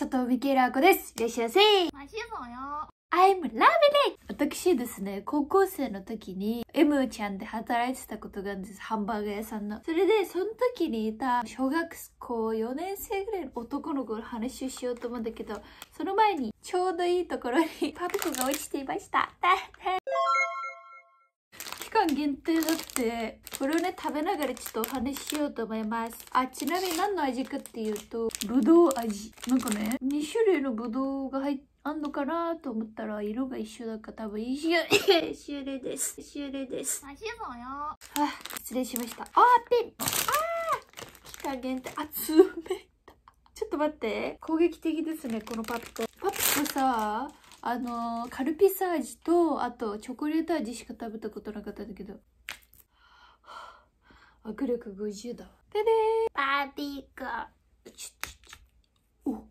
佐藤美希子です。いらっしゃいませ。よ。I'm loving 私ですね、高校生の時に M ちゃんで働いてたことがあるんです。ハンバーガー屋さんの。それで、その時にいた小学校4年生ぐらいの男の子の話をしようと思うんだけど、その前にちょうどいいところにパピコが落ちていました。期間限定だってこれをね食べながらちょっとお話ししようと思いますあちなみに何の味かっていうとぶどう味なんかね2種類のぶどうが入ってあんのかなと思ったら色が一緒だから多分一緒終了です終了ですマジもよはあ、失礼しましたあープンあ期間限定あ冷たちょっと待って攻撃的ですねこのパッコパッコさあのカルピス味とあとチョコレート味しか食べたことなかったんだけど握力50だででーバービーガーお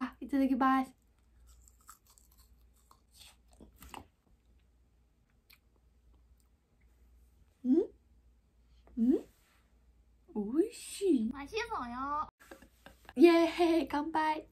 あいただきますんんおいしい맛있어요イェーイ乾杯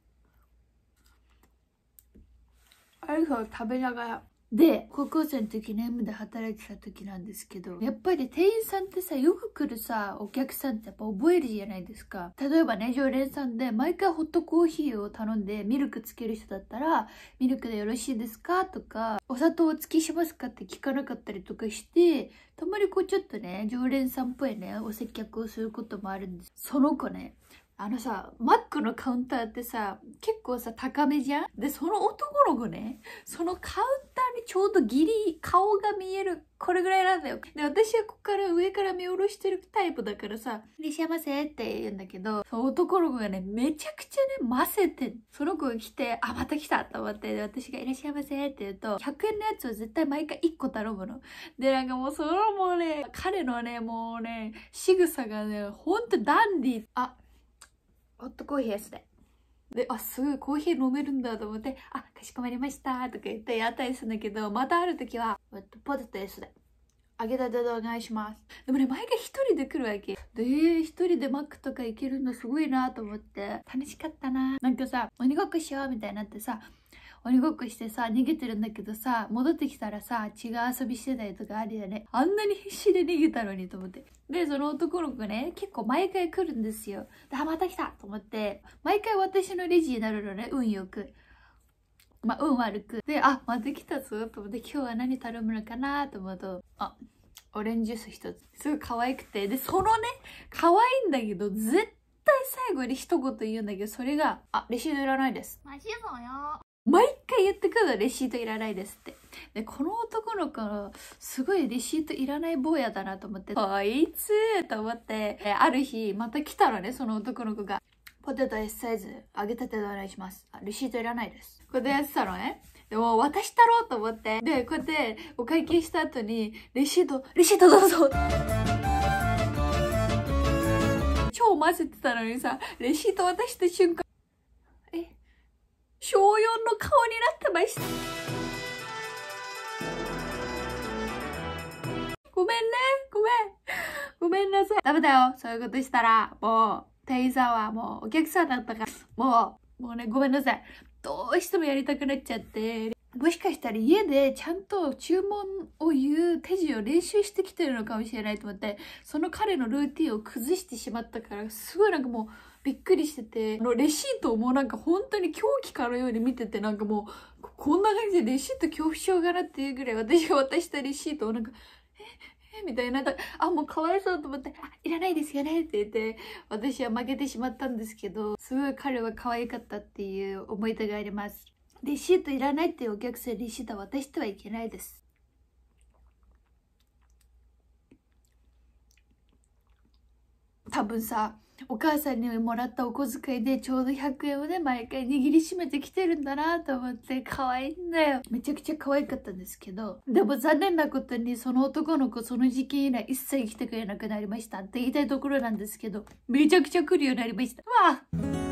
アイスを食べながらで、高校生の時ね。M で働いてた時なんですけど、やっぱり店員さんってさ、よく来るさ、お客さんってやっぱ覚えるじゃないですか。例えばね、常連さんで毎回ホットコーヒーを頼んでミルクつける人だったら、ミルクでよろしいですかとか、お砂糖おつきしますかって聞かなかったりとかして、たまにこうちょっとね、常連さんっぽいね、お接客をすることもあるんです。その子ね、あのさ、マックのカウンターってさ、結構さ、高めじゃんで、その男の子ね、そのカウンターにちょうどギリ顔が見える、これぐらいなんだよ。で、私はここから上から見下ろしてるタイプだからさ、いらっしゃいませって言うんだけど、その男の子がね、めちゃくちゃね、ませて、その子が来て、あ、また来たと思って、私がいらっしゃいませって言うと、100円のやつを絶対毎回1個頼むの。で、なんかもうそのもうね、彼のね、もうね、仕草がね、ほんとダンディー。あ、ホットコーヒーやで。で、あ、すごいコーヒー飲めるんだと思って、あ、かしこまりましたとか言ってやったりするんだけど、またある時は、ポテトでで。あげたてでお願いします。でもね、毎回一人で来るわけ。で、一人でマックとか行けるのすごいなと思って、楽しかったな。なんかさ、鬼ごっこしようみたいになってさ、鬼ごっこしてさ、逃げてるんだけどさ、戻ってきたらさ、違う遊びしてたりとかあるよね。あんなに必死で逃げたのにと思って。で、その男の子ね、結構毎回来るんですよ。あ、また来たと思って、毎回私のレジになるのね、運よく。まあ、運悪く。で、あ、また来たぞと思って、今日は何頼むのかなと思うと、あ、オレンジジュース一つ。すごい可愛くて。で、そのね、可愛いんだけど、絶対最後に一言言うんだけど、それが、あ、レシートいらないです。マジうよ。毎回言ってくるのレシートいらないですってでこの男の子すごいレシートいらない坊やだなと思ってあいつと思ってある日また来たらねその男の子がポテト S サイズ揚げたてでお願いしますレシートいらないですこれでやってたのねでも渡したろうと思ってでこうやってお会計した後にレシートレシートどうぞ超混ぜてたのにさレシート渡した瞬間小四の顔になってました。ごめんね、ごめん。ごめんなさい。ダメだよ、そういうことしたら、もう、店員さんはもうお客さんだったから、もう、もうね、ごめんなさい。どうしてもやりたくなっちゃって。もしかしたら家でちゃんと注文を言う手順を練習してきてるのかもしれないと思って、その彼のルーティンを崩してしまったから、すごいなんかもうびっくりしてて、あのレシートをもうなんか本当に狂気かのように見てて、なんかもう、こんな感じでレシート恐怖症がなっていうぐらい私が渡したレシートをなんか、え、え、みたいな、あ、もうかわいそうと思って、あ、いらないですよねって言って、私は負けてしまったんですけど、すごい彼は可愛かったっていう思い出があります。レシートいらないっていうお客さんレシート渡してはいけないです。多分さお母さんにもらったお小遣いでちょうど100円をね毎回握りしめてきてるんだなと思って可愛いんだよめちゃくちゃ可愛かったんですけどでも残念なことにその男の子その時期以来一切来てくれなくなりましたって言いたいところなんですけどめちゃくちゃ来るようになりましたわあ